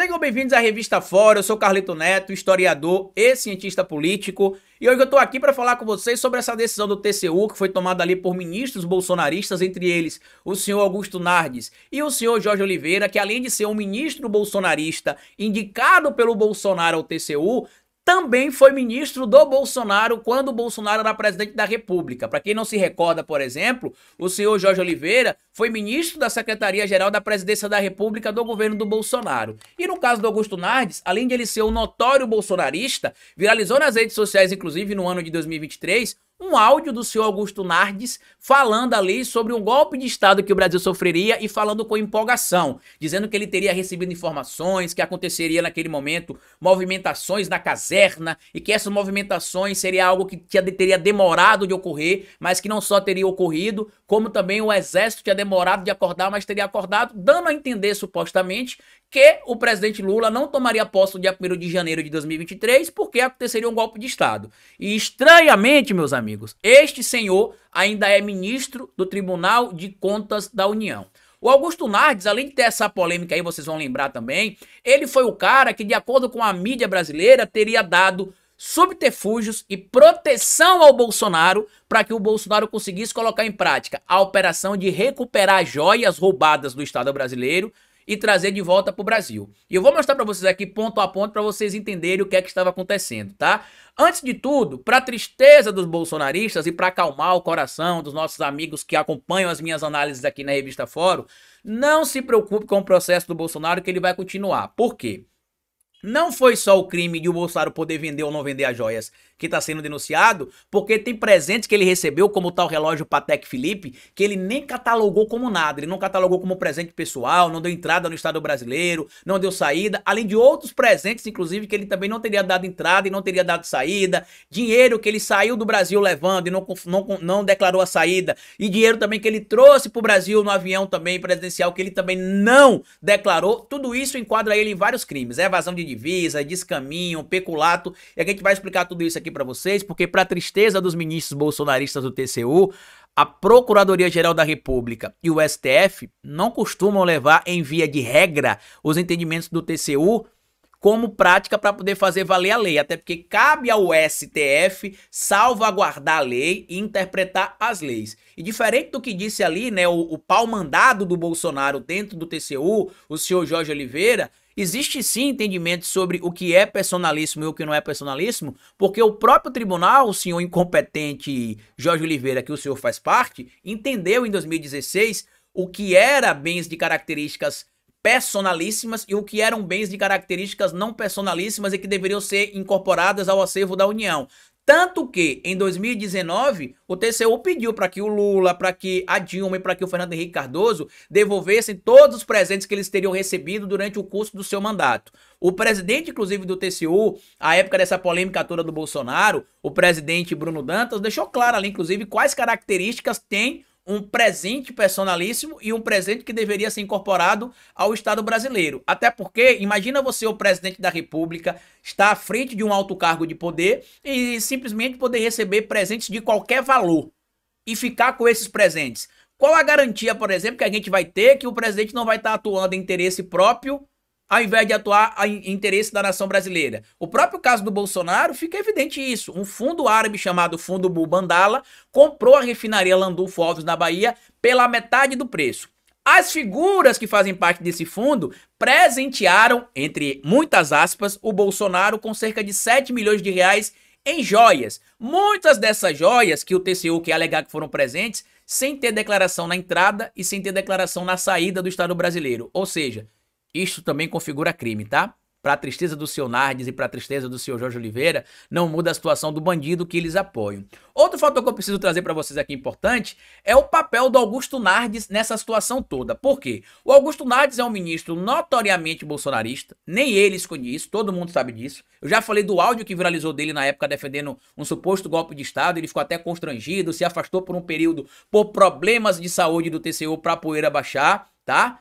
Sejam bem-vindos à Revista Fora, eu sou Carlito Neto, historiador e cientista político, e hoje eu estou aqui para falar com vocês sobre essa decisão do TCU que foi tomada ali por ministros bolsonaristas, entre eles o senhor Augusto Nardes e o senhor Jorge Oliveira, que além de ser um ministro bolsonarista indicado pelo Bolsonaro ao TCU, também foi ministro do Bolsonaro quando o Bolsonaro era presidente da República. Para quem não se recorda, por exemplo, o senhor Jorge Oliveira foi ministro da Secretaria-Geral da Presidência da República do governo do Bolsonaro. E no caso do Augusto Nardes, além de ele ser um notório bolsonarista, viralizou nas redes sociais, inclusive no ano de 2023, um áudio do senhor Augusto Nardes falando ali sobre um golpe de Estado que o Brasil sofreria e falando com empolgação, dizendo que ele teria recebido informações, que aconteceria naquele momento movimentações na caserna e que essas movimentações seria algo que teria demorado de ocorrer, mas que não só teria ocorrido, como também o exército tinha demorado de acordar, mas teria acordado, dando a entender supostamente que o presidente Lula não tomaria posse no dia 1 de janeiro de 2023 porque aconteceria um golpe de Estado. E estranhamente, meus amigos, este senhor ainda é ministro do Tribunal de Contas da União. O Augusto Nardes, além de ter essa polêmica aí, vocês vão lembrar também, ele foi o cara que, de acordo com a mídia brasileira, teria dado subterfúgios e proteção ao Bolsonaro para que o Bolsonaro conseguisse colocar em prática a operação de recuperar joias roubadas do Estado brasileiro e trazer de volta para o Brasil. E eu vou mostrar para vocês aqui ponto a ponto para vocês entenderem o que é que estava acontecendo, tá? Antes de tudo, para tristeza dos bolsonaristas e para acalmar o coração dos nossos amigos que acompanham as minhas análises aqui na revista Fórum, não se preocupe com o processo do Bolsonaro que ele vai continuar. Por quê? Não foi só o crime de o Bolsonaro poder vender ou não vender as joias que está sendo denunciado, porque tem presentes que ele recebeu, como o tal relógio Patek Felipe, que ele nem catalogou como nada. Ele não catalogou como presente pessoal, não deu entrada no Estado brasileiro, não deu saída, além de outros presentes, inclusive, que ele também não teria dado entrada e não teria dado saída. Dinheiro que ele saiu do Brasil levando e não, não, não declarou a saída. E dinheiro também que ele trouxe para o Brasil no avião também presidencial, que ele também não declarou. Tudo isso enquadra ele em vários crimes. É evasão de redivisa, descaminho, peculato. E a gente vai explicar tudo isso aqui para vocês, porque para tristeza dos ministros bolsonaristas do TCU, a Procuradoria-Geral da República e o STF não costumam levar em via de regra os entendimentos do TCU como prática para poder fazer valer a lei, até porque cabe ao STF salvaguardar a lei e interpretar as leis. E diferente do que disse ali, né, o, o pau mandado do Bolsonaro dentro do TCU, o senhor Jorge Oliveira, Existe sim entendimento sobre o que é personalismo e o que não é personalismo, porque o próprio tribunal, o senhor incompetente Jorge Oliveira, que o senhor faz parte, entendeu em 2016 o que era bens de características personalíssimas e o que eram bens de características não personalíssimas e que deveriam ser incorporadas ao acervo da União. Tanto que, em 2019, o TCU pediu para que o Lula, para que a Dilma e para que o Fernando Henrique Cardoso devolvessem todos os presentes que eles teriam recebido durante o curso do seu mandato. O presidente, inclusive, do TCU, à época dessa polêmica toda do Bolsonaro, o presidente Bruno Dantas, deixou claro ali, inclusive, quais características tem um presente personalíssimo e um presente que deveria ser incorporado ao Estado brasileiro. Até porque, imagina você, o presidente da República, está à frente de um alto cargo de poder e simplesmente poder receber presentes de qualquer valor e ficar com esses presentes. Qual a garantia, por exemplo, que a gente vai ter que o presidente não vai estar atuando em interesse próprio ao invés de atuar em interesse da nação brasileira. O próprio caso do Bolsonaro fica evidente isso. Um fundo árabe chamado Fundo Bubandala comprou a refinaria Landulfo Alves na Bahia pela metade do preço. As figuras que fazem parte desse fundo presentearam, entre muitas aspas, o Bolsonaro com cerca de 7 milhões de reais em joias. Muitas dessas joias que o TCU quer alegar que foram presentes sem ter declaração na entrada e sem ter declaração na saída do Estado brasileiro. Ou seja, isto também configura crime, tá? Para a tristeza do seu Nardes e para a tristeza do seu Jorge Oliveira, não muda a situação do bandido que eles apoiam. Outro fator que eu preciso trazer para vocês aqui importante é o papel do Augusto Nardes nessa situação toda. Por quê? O Augusto Nardes é um ministro notoriamente bolsonarista, nem ele esconde isso, todo mundo sabe disso. Eu já falei do áudio que viralizou dele na época defendendo um suposto golpe de Estado, ele ficou até constrangido, se afastou por um período por problemas de saúde do TCU para a poeira baixar, tá?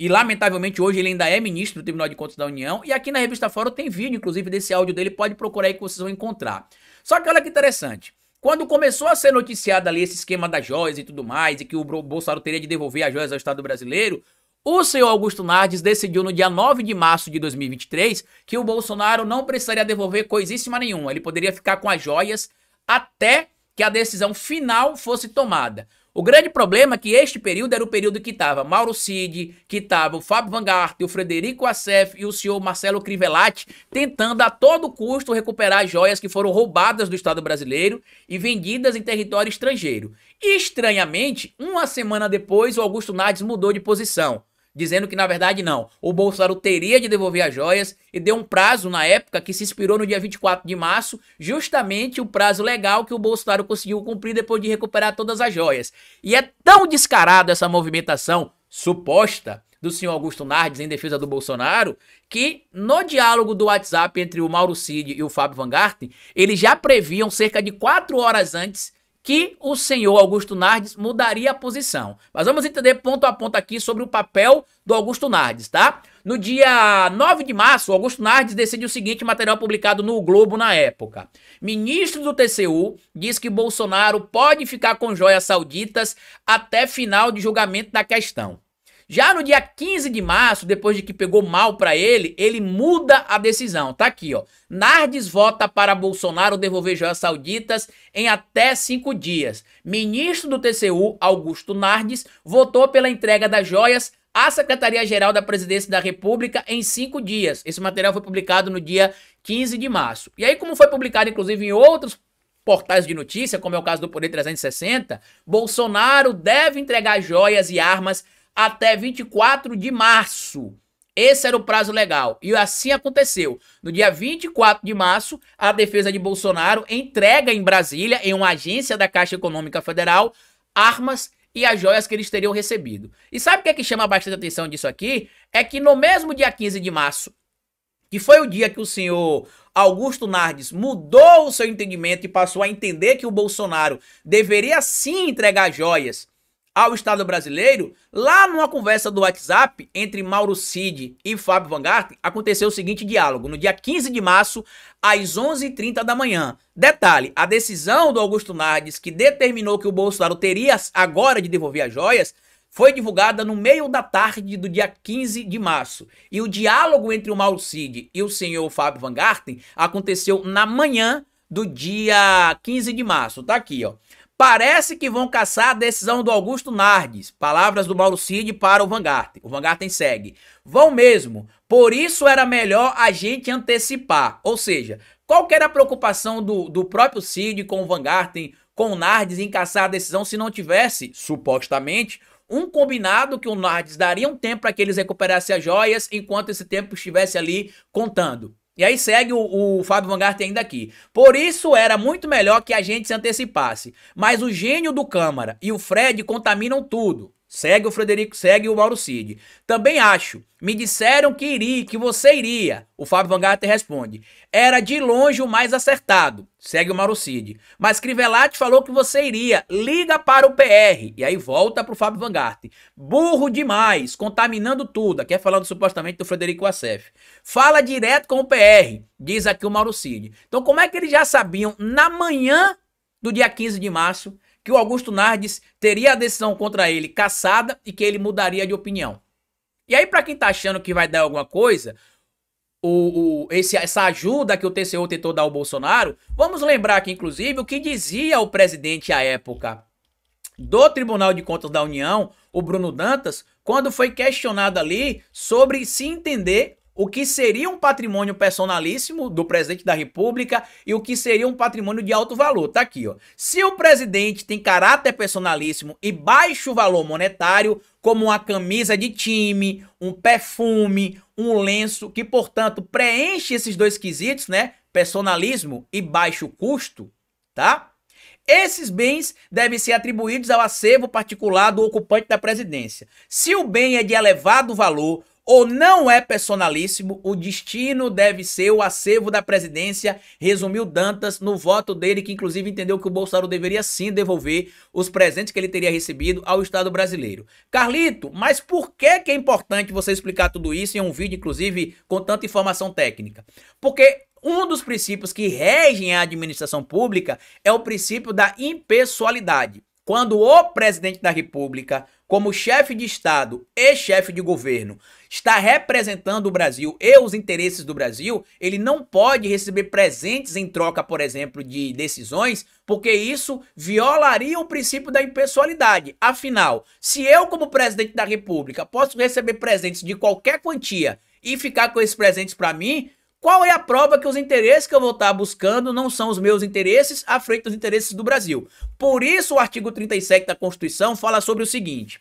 E lamentavelmente hoje ele ainda é ministro do Tribunal de Contas da União. E aqui na revista Fórum tem vídeo, inclusive, desse áudio dele. Pode procurar aí que vocês vão encontrar. Só que olha que interessante. Quando começou a ser noticiado ali esse esquema das joias e tudo mais, e que o Bolsonaro teria de devolver as joias ao Estado brasileiro, o senhor Augusto Nardes decidiu no dia 9 de março de 2023 que o Bolsonaro não precisaria devolver coisíssima nenhuma, ele poderia ficar com as joias até que a decisão final fosse tomada. O grande problema é que este período era o período que estava Mauro Cid, que estava o Fábio Van o Frederico Assef e o senhor Marcelo Crivellati tentando a todo custo recuperar as joias que foram roubadas do Estado brasileiro e vendidas em território estrangeiro. E, estranhamente, uma semana depois, o Augusto Nades mudou de posição dizendo que na verdade não. O Bolsonaro teria de devolver as joias e deu um prazo na época que se inspirou no dia 24 de março, justamente o prazo legal que o Bolsonaro conseguiu cumprir depois de recuperar todas as joias. E é tão descarado essa movimentação suposta do senhor Augusto Nardes em defesa do Bolsonaro, que no diálogo do WhatsApp entre o Mauro Cid e o Fábio Van Garten, eles já previam cerca de quatro horas antes que o senhor Augusto Nardes mudaria a posição. Mas vamos entender ponto a ponto aqui sobre o papel do Augusto Nardes, tá? No dia 9 de março, Augusto Nardes decide o seguinte material publicado no Globo na época. Ministro do TCU diz que Bolsonaro pode ficar com joias sauditas até final de julgamento da questão. Já no dia 15 de março, depois de que pegou mal para ele, ele muda a decisão. Tá aqui, ó. Nardes vota para Bolsonaro devolver joias sauditas em até cinco dias. Ministro do TCU, Augusto Nardes, votou pela entrega das joias à Secretaria-Geral da Presidência da República em cinco dias. Esse material foi publicado no dia 15 de março. E aí, como foi publicado, inclusive, em outros portais de notícia, como é o caso do Poder 360, Bolsonaro deve entregar joias e armas até 24 de março. Esse era o prazo legal. E assim aconteceu. No dia 24 de março, a defesa de Bolsonaro entrega em Brasília, em uma agência da Caixa Econômica Federal, armas e as joias que eles teriam recebido. E sabe o que é que chama bastante atenção disso aqui? É que no mesmo dia 15 de março, que foi o dia que o senhor Augusto Nardes mudou o seu entendimento e passou a entender que o Bolsonaro deveria sim entregar joias ao Estado brasileiro, lá numa conversa do WhatsApp entre Mauro Cid e Fábio Van Garten, aconteceu o seguinte diálogo, no dia 15 de março, às 11h30 da manhã. Detalhe, a decisão do Augusto Nardes, que determinou que o Bolsonaro teria agora de devolver as joias, foi divulgada no meio da tarde do dia 15 de março. E o diálogo entre o Mauro Cid e o senhor Fábio Van Garten aconteceu na manhã do dia 15 de março. Tá aqui, ó. Parece que vão caçar a decisão do Augusto Nardes. Palavras do Mauro Cid para o Vangarten. O Vangarten segue. Vão mesmo. Por isso era melhor a gente antecipar. Ou seja, qual que era a preocupação do, do próprio Cid com o Vangarten, com o Nardes em caçar a decisão se não tivesse, supostamente, um combinado que o Nardes daria um tempo para que eles recuperassem as joias enquanto esse tempo estivesse ali contando. E aí segue o, o Fábio Vanguard ainda aqui. Por isso era muito melhor que a gente se antecipasse. Mas o gênio do Câmara e o Fred contaminam tudo. Segue o Frederico, segue o Mauro Cid. Também acho. Me disseram que iria, que você iria. O Fábio Vangarter responde. Era de longe o mais acertado. Segue o Mauro Cid. Mas Crivellati falou que você iria. Liga para o PR. E aí volta para o Fábio Vangarter. Burro demais, contaminando tudo. Aqui é falando supostamente do Frederico Assef. Fala direto com o PR, diz aqui o Mauro Cid. Então como é que eles já sabiam na manhã do dia 15 de março que o Augusto Nardes teria a decisão contra ele cassada e que ele mudaria de opinião. E aí, para quem tá achando que vai dar alguma coisa, o, o, esse, essa ajuda que o TCU tentou dar ao Bolsonaro, vamos lembrar aqui, inclusive, o que dizia o presidente à época do Tribunal de Contas da União, o Bruno Dantas, quando foi questionado ali sobre se entender o que seria um patrimônio personalíssimo do presidente da República e o que seria um patrimônio de alto valor. Tá aqui, ó. Se o presidente tem caráter personalíssimo e baixo valor monetário, como uma camisa de time, um perfume, um lenço, que portanto preenche esses dois quesitos, né? Personalismo e baixo custo, tá? Esses bens devem ser atribuídos ao acervo particular do ocupante da presidência. Se o bem é de elevado valor, ou não é personalíssimo, o destino deve ser o acervo da presidência, resumiu Dantas no voto dele, que inclusive entendeu que o Bolsonaro deveria sim devolver os presentes que ele teria recebido ao Estado brasileiro. Carlito, mas por que, que é importante você explicar tudo isso em um vídeo, inclusive, com tanta informação técnica? Porque um dos princípios que regem a administração pública é o princípio da impessoalidade quando o presidente da República, como chefe de Estado e chefe de governo, está representando o Brasil e os interesses do Brasil, ele não pode receber presentes em troca, por exemplo, de decisões, porque isso violaria o princípio da impessoalidade. Afinal, se eu, como presidente da República, posso receber presentes de qualquer quantia e ficar com esses presentes para mim, qual é a prova que os interesses que eu vou estar buscando não são os meus interesses à frente dos interesses do Brasil? Por isso, o artigo 37 da Constituição fala sobre o seguinte: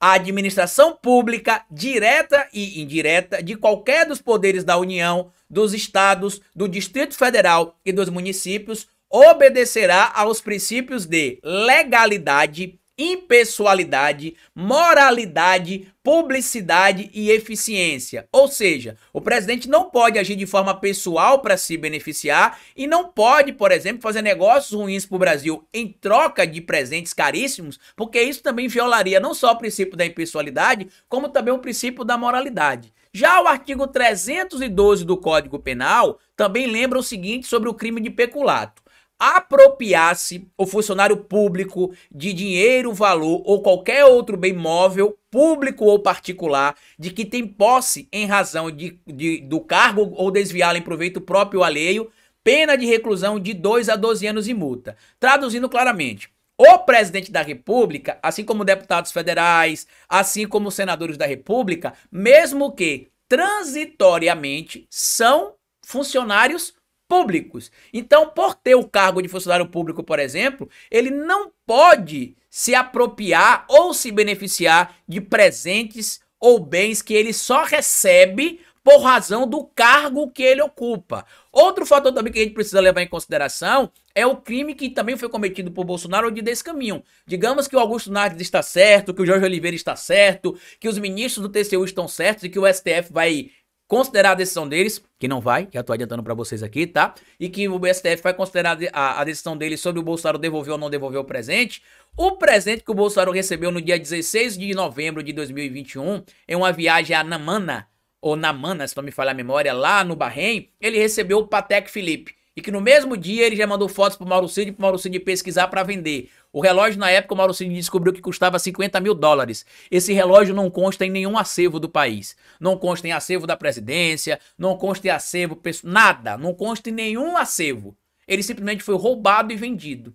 a administração pública, direta e indireta, de qualquer dos poderes da União, dos estados, do Distrito Federal e dos municípios, obedecerá aos princípios de legalidade, impessoalidade, moralidade, publicidade e eficiência. Ou seja, o presidente não pode agir de forma pessoal para se beneficiar e não pode, por exemplo, fazer negócios ruins para o Brasil em troca de presentes caríssimos, porque isso também violaria não só o princípio da impessoalidade, como também o princípio da moralidade. Já o artigo 312 do Código Penal também lembra o seguinte sobre o crime de peculato apropriasse o funcionário público de dinheiro, valor ou qualquer outro bem móvel, público ou particular, de que tem posse em razão de, de do cargo ou desviá-lo em proveito próprio ou alheio, pena de reclusão de 2 a 12 anos e multa. Traduzindo claramente, o presidente da República, assim como deputados federais, assim como senadores da República, mesmo que transitoriamente, são funcionários públicos. Então, por ter o cargo de funcionário público, por exemplo, ele não pode se apropriar ou se beneficiar de presentes ou bens que ele só recebe por razão do cargo que ele ocupa. Outro fator também que a gente precisa levar em consideração é o crime que também foi cometido por Bolsonaro de descaminho. Digamos que o Augusto Nardes está certo, que o Jorge Oliveira está certo, que os ministros do TCU estão certos e que o STF vai considerar a decisão deles, que não vai, já tô adiantando para vocês aqui, tá? E que o STF vai considerar a, a decisão deles sobre o Bolsonaro devolver ou não devolver o presente. O presente que o Bolsonaro recebeu no dia 16 de novembro de 2021, em uma viagem a Namana, ou Namana, se não me falha a memória, lá no Bahrein, ele recebeu o Patek Felipe e que no mesmo dia ele já mandou fotos pro Mauro Cid, pro Mauro Cid pesquisar para vender. O relógio, na época, o Mauro Cid descobriu que custava 50 mil dólares. Esse relógio não consta em nenhum acervo do país. Não consta em acervo da presidência, não consta em acervo, nada. Não consta em nenhum acervo. Ele simplesmente foi roubado e vendido.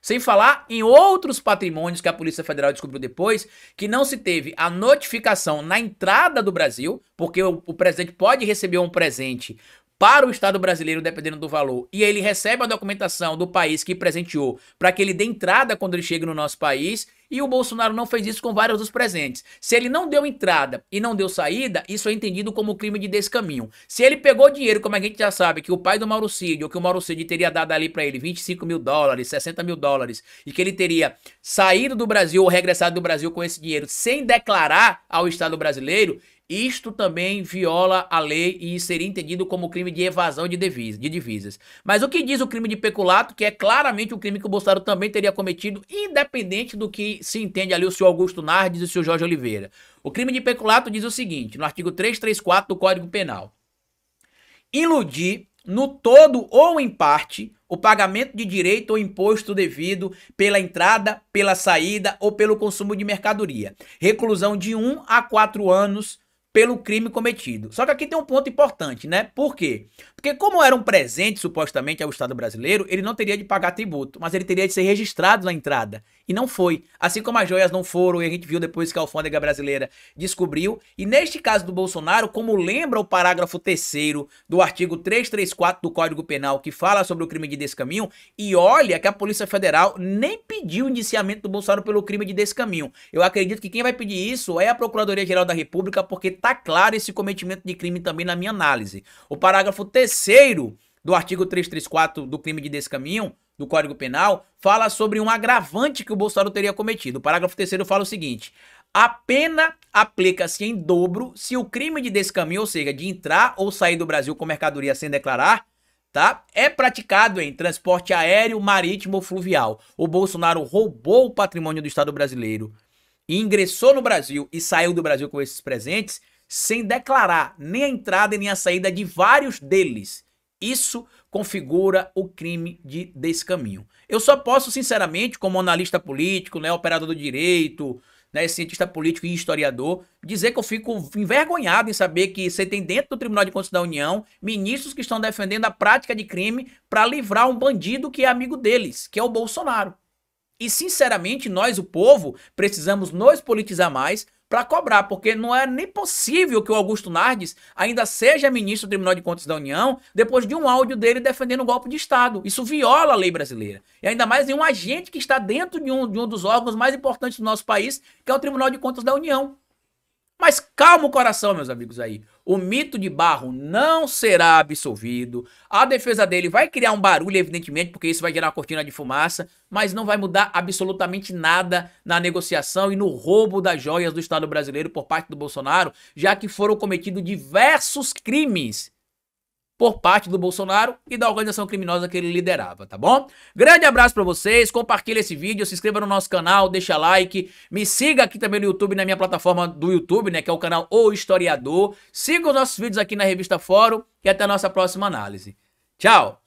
Sem falar em outros patrimônios que a Polícia Federal descobriu depois, que não se teve a notificação na entrada do Brasil, porque o, o presidente pode receber um presente para o Estado brasileiro, dependendo do valor, e ele recebe a documentação do país que presenteou para que ele dê entrada quando ele chega no nosso país, e o Bolsonaro não fez isso com vários dos presentes. Se ele não deu entrada e não deu saída, isso é entendido como crime de descaminho. Se ele pegou dinheiro, como a gente já sabe, que o pai do Mauro Cid, ou que o Mauro Cid teria dado ali para ele 25 mil dólares, 60 mil dólares, e que ele teria saído do Brasil ou regressado do Brasil com esse dinheiro sem declarar ao Estado brasileiro, isto também viola a lei e seria entendido como crime de evasão de, de divisas. Mas o que diz o crime de peculato, que é claramente um crime que o Bolsonaro também teria cometido, independente do que se entende ali o senhor Augusto Nardes e o senhor Jorge Oliveira. O crime de peculato diz o seguinte, no artigo 334 do Código Penal. Iludir no todo ou em parte, o pagamento de direito ou imposto devido pela entrada, pela saída ou pelo consumo de mercadoria. Reclusão de 1 um a 4 anos pelo crime cometido. Só que aqui tem um ponto importante, né? Por quê? Porque como era um presente supostamente ao Estado brasileiro, ele não teria de pagar tributo, mas ele teria de ser registrado na entrada. E não foi. Assim como as joias não foram, e a gente viu depois que a alfândega brasileira descobriu. E neste caso do Bolsonaro, como lembra o parágrafo 3 do artigo 334 do Código Penal, que fala sobre o crime de descaminho, e olha que a Polícia Federal nem pediu o indiciamento do Bolsonaro pelo crime de descaminho. Eu acredito que quem vai pedir isso é a Procuradoria-Geral da República, porque tá claro esse cometimento de crime também na minha análise. O parágrafo 3 do artigo 334 do crime de descaminho do Código Penal fala sobre um agravante que o Bolsonaro teria cometido. O parágrafo terceiro fala o seguinte: a pena aplica-se em dobro se o crime de descaminho, ou seja, de entrar ou sair do Brasil com mercadoria sem declarar, tá? É praticado em transporte aéreo, marítimo ou fluvial. O Bolsonaro roubou o patrimônio do Estado brasileiro, ingressou no Brasil e saiu do Brasil com esses presentes sem declarar nem a entrada nem a saída de vários deles. Isso configura o crime de descaminho. Eu só posso, sinceramente, como analista político, né, operador do direito, né, cientista político e historiador, dizer que eu fico envergonhado em saber que você tem dentro do Tribunal de Contas da União ministros que estão defendendo a prática de crime para livrar um bandido que é amigo deles, que é o Bolsonaro. E, sinceramente, nós, o povo, precisamos nos politizar mais para cobrar, porque não é nem possível que o Augusto Nardes ainda seja ministro do Tribunal de Contas da União depois de um áudio dele defendendo o golpe de Estado. Isso viola a lei brasileira. E ainda mais em um agente que está dentro de um, de um dos órgãos mais importantes do nosso país, que é o Tribunal de Contas da União. Mas calma o coração, meus amigos aí. O mito de barro não será absolvido. A defesa dele vai criar um barulho, evidentemente, porque isso vai gerar uma cortina de fumaça, mas não vai mudar absolutamente nada na negociação e no roubo das joias do Estado brasileiro por parte do Bolsonaro, já que foram cometidos diversos crimes por parte do Bolsonaro e da organização criminosa que ele liderava, tá bom? Grande abraço para vocês, compartilha esse vídeo, se inscreva no nosso canal, deixa like, me siga aqui também no YouTube, na minha plataforma do YouTube, né, que é o canal O Historiador. Siga os nossos vídeos aqui na revista Fórum e até a nossa próxima análise. Tchau!